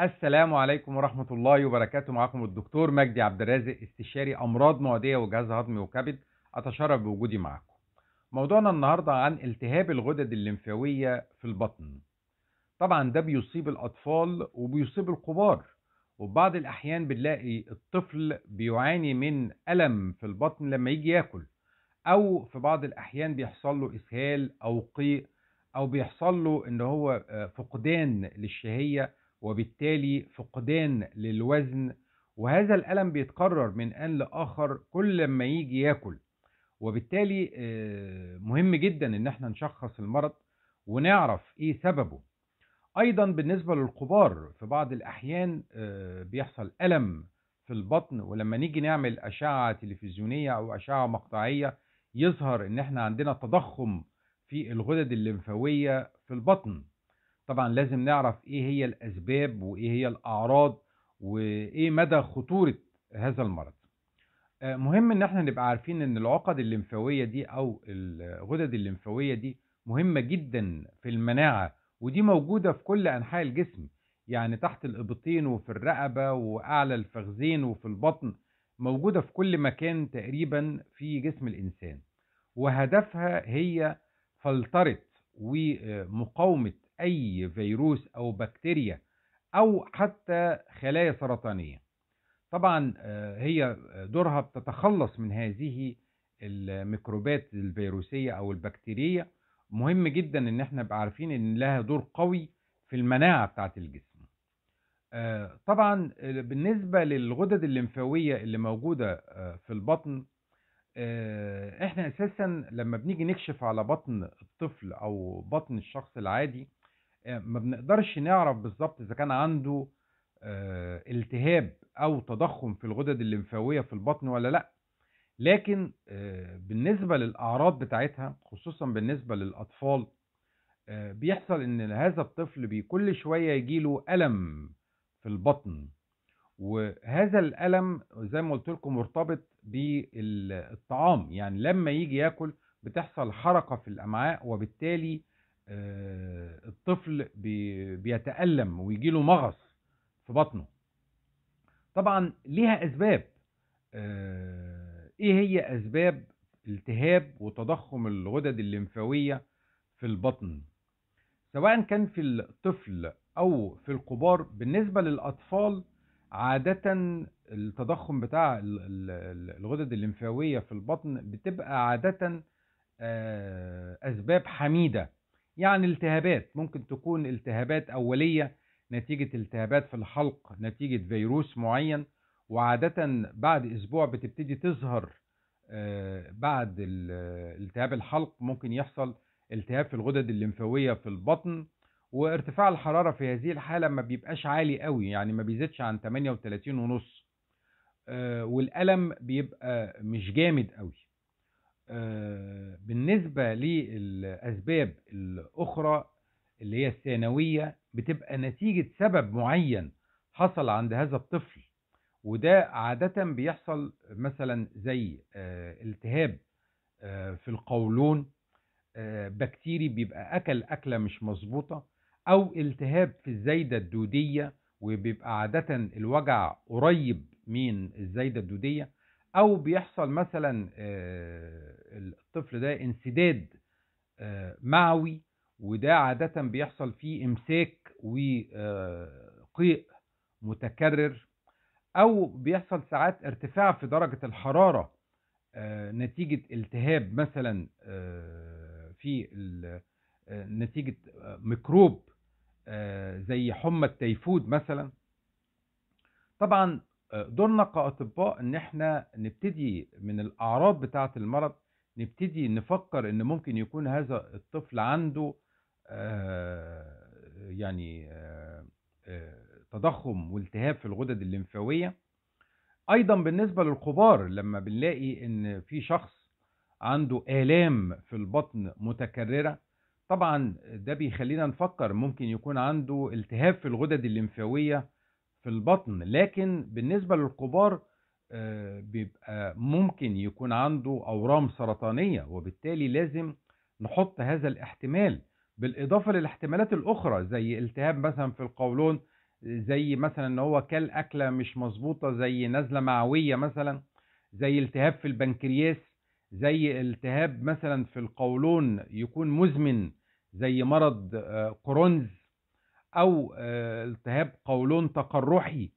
السلام عليكم ورحمة الله وبركاته معكم الدكتور مجدي عبد الرازق استشاري أمراض معدية وجهاز هضمي وكبد أتشرف بوجودي معكم موضوعنا النهاردة عن التهاب الغدد الليمفاوية في البطن طبعا ده بيصيب الأطفال وبيصيب الكبار وبعض الأحيان بنلاقي الطفل بيعاني من ألم في البطن لما يجي ياكل أو في بعض الأحيان بيحصل له إسهال أو قيء أو بيحصل له إن هو آه، فقدان للشهية وبالتالي فقدان للوزن وهذا الألم بيتكرر من آن لآخر كل لما يجي ياكل وبالتالي آه، مهم جدا إن احنا نشخص المرض ونعرف إيه سببه أيضا بالنسبة للقبار في بعض الأحيان آه، بيحصل ألم في البطن ولما نيجي نعمل أشعة تلفزيونية أو أشعة مقطعية يظهر إن احنا عندنا تضخم في الغدد الليمفاوية في البطن طبعا لازم نعرف ايه هي الاسباب وايه هي الاعراض وايه مدى خطورة هذا المرض آه، مهم ان احنا نبقى عارفين ان العقد الليمفاوية دي او الغدد الليمفاوية دي مهمة جدا في المناعة ودي موجودة في كل انحاء الجسم يعني تحت الابطين وفي الرقبة واعلى الفخذين وفي البطن موجودة في كل مكان تقريبا في جسم الانسان وهدفها هي فلترة ومقاومة أي فيروس أو بكتيريا أو حتى خلايا سرطانية طبعا آه، هي دورها بتتخلص من هذه الميكروبات الفيروسية أو البكتيرية مهم جدا ان احنا نبقى عارفين ان لها دور قوي في المناعة بتاعة الجسم آه، طبعا آه، بالنسبة للغدد الليمفاوية اللي موجودة في البطن احنا اساسا لما بنيجي نكشف على بطن الطفل او بطن الشخص العادي آه، ما بنقدرش نعرف بالظبط اذا كان عنده آه، التهاب او تضخم في الغدد الليمفاويه في البطن ولا لا لكن آه، بالنسبه للاعراض بتاعتها خصوصا بالنسبه للاطفال بيحصل ان هذا الطفل كل شويه يجيله الم في البطن وهذا الالم زي ما قلت لكم مرتبط بالطعام يعني لما يجي ياكل بتحصل حركه في الامعاء وبالتالي آه، الطفل بيتألم ويجي له مغص في بطنه طبعا ليها أسباب آه، إيه هي أسباب التهاب وتضخم الغدد الليمفاوية في البطن سواء كان في الطفل أو في الكبار بالنسبة للأطفال عادة التضخم بتاع الغدد الليمفاوية في البطن بتبقى عادة آه، أسباب حميدة يعني التهابات ممكن تكون التهابات أولية نتيجة التهابات في الحلق نتيجة فيروس معين وعادة بعد أسبوع بتبتدي تظهر آه، بعد التهاب الحلق ممكن يحصل التهاب في الغدد الليمفاوية في البطن وارتفاع الحرارة في هذه الحالة ما بيبقاش عالي قوي يعني ما بيزيدش عن 38 ونص آه، والألم بيبقى مش جامد قوي آه، بالنسبة للأسباب الأخرى اللي هي الثانوية بتبقى نتيجة سبب معين حصل عند هذا الطفل وده عادة بيحصل مثلا زي آه، التهاب آه، في القولون بكتيري بيبقى أكل أكلة مش مظبوطة أو التهاب في الزايدة الدودية وبيبقى عادة الوجع قريب من الزايدة الدودية أو بيحصل مثلا الطفل ده انسداد آه، معوي وده عادة بيحصل فيه امساك وقيء آه، متكرر او بيحصل ساعات ارتفاع في درجة الحرارة آه، نتيجة التهاب مثلا في نتيجة ميكروب زي حمى التيفود مثلا طبعا دورنا كأطباء ان احنا نبتدي من الاعراض بتاعة المرض نبتدي نفكر ان ممكن يكون هذا الطفل عنده آه، يعني آه، آه، تضخم والتهاب في الغدد الليمفاويه ايضا بالنسبه للكبار لما بنلاقي ان في شخص عنده الام في البطن متكرره طبعا ده بيخلينا نفكر ممكن يكون عنده التهاب في الغدد الليمفاويه في البطن لكن بالنسبه للكبار آه، بيبقى ممكن يكون عنده أورام سرطانية وبالتالي لازم نحط هذا الاحتمال بالإضافة للاحتمالات الأخرى زي التهاب مثلا في القولون زي مثلا ان هو كل اكله مش مظبوطه زي نزله معويه مثلا زي التهاب في البنكرياس زي التهاب مثلا في القولون يكون مزمن زي مرض آه، كرونز او آه، التهاب قولون تقرحي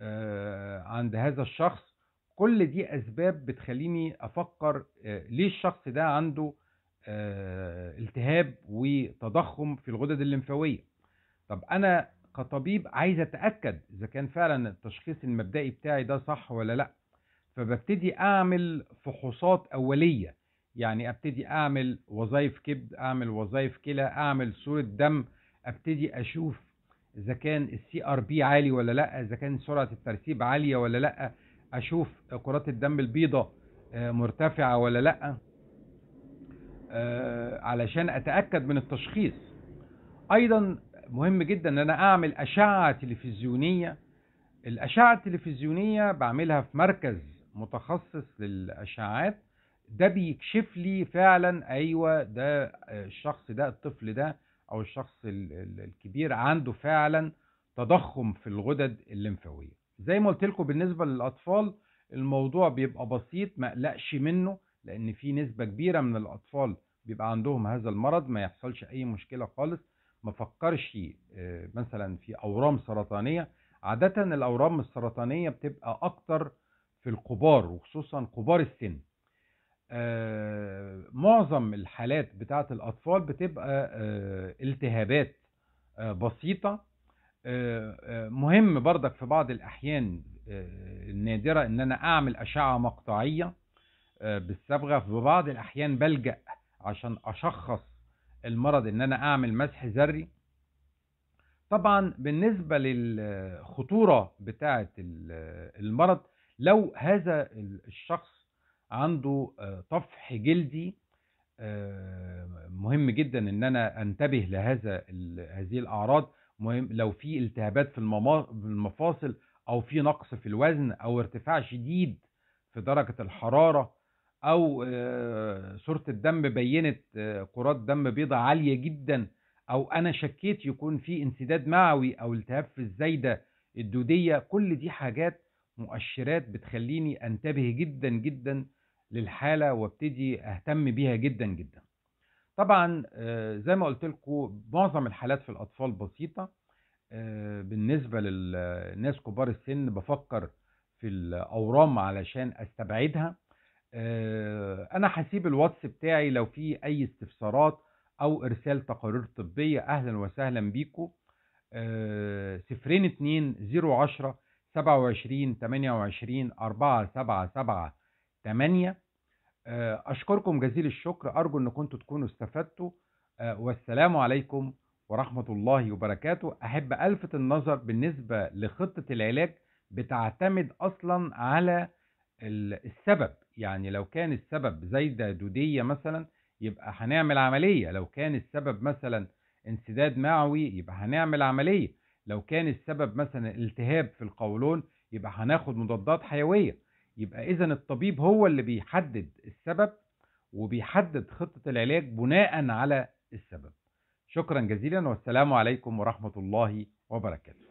آه، عند هذا الشخص كل دي اسباب بتخليني افكر آه، ليه الشخص ده عنده آه، التهاب وتضخم في الغدد الليمفاويه طب انا كطبيب عايز اتاكد اذا كان فعلا التشخيص المبدئي بتاعي ده صح ولا لا فببتدي اعمل فحوصات اوليه يعني ابتدي اعمل وظائف كبد اعمل وظائف كلى اعمل صوره دم ابتدي اشوف اذا كان السي ار بي عالي ولا لا اذا كان سرعه الترسيب عاليه ولا لا اشوف كرات الدم البيضاء آه، مرتفعه ولا لا آه، علشان اتاكد من التشخيص ايضا مهم جدا ان انا اعمل اشعه تلفزيونيه الاشعه التلفزيونيه بعملها في مركز متخصص للاشعاعات ده بيكشف لي فعلا ايوه ده آه، الشخص ده الطفل ده او الشخص الكبير عنده فعلا تضخم في الغدد الليمفاويه زي ما قلت لكم بالنسبه للاطفال الموضوع بيبقى بسيط ما اقلقش منه لان في نسبه كبيره من الاطفال بيبقى عندهم هذا المرض ما يحصلش اي مشكله خالص ما فكرش آه، مثلا في اورام سرطانيه عاده الاورام السرطانيه بتبقى اكتر في الكبار وخصوصا كبار السن آه، معظم الحالات بتاعه الاطفال بتبقى آه، التهابات آه، بسيطه مهم برضك في بعض الاحيان النادره ان انا اعمل اشعه مقطعيه بالصبغه في بعض الاحيان بلجا عشان اشخص المرض ان انا اعمل مسح ذري طبعا بالنسبه للخطوره بتاعه المرض لو هذا الشخص عنده آه، طفح جلدي آه، مهم جدا ان انا انتبه لهذا هذه الاعراض مهم لو في التهابات في المفاصل او في نقص في الوزن او ارتفاع شديد في درجه الحراره او آه، صوره الدم بينت كرات دم بيضاء عاليه جدا او انا شكيت يكون في انسداد معوي او التهاب في الزايده الدوديه كل دي حاجات مؤشرات بتخليني انتبه جدا جدا للحالة وابتدي أهتم بيها جدا جدا طبعا آه، زي ما قلت لكم معظم الحالات في الأطفال بسيطة آه، بالنسبة للناس كبار السن بفكر في الأورام علشان أستبعدها آه، أنا هسيب الواتس بتاعي لو في أي استفسارات أو إرسال تقارير طبية أهلا وسهلا بيكم صفرين اتنين زيرو عشرة سبعة وعشرين تمانية وعشرين أربعة سبعة سبعة 8 آه، أشكركم جزيل الشكر أرجو أن كنتوا تكونوا استفدتوا آه، والسلام عليكم ورحمة الله وبركاته أحب ألفت النظر بالنسبة لخطة العلاج بتعتمد أصلا على السبب يعني لو كان السبب زايدة دودية مثلا يبقى هنعمل عملية لو كان السبب مثلا انسداد معوي يبقى هنعمل عملية لو كان السبب مثلا التهاب في القولون يبقى هناخد مضادات حيوية يبقى إذا الطبيب هو اللي بيحدد السبب وبيحدد خطة العلاج بناء على السبب شكرا جزيلا والسلام عليكم ورحمة الله وبركاته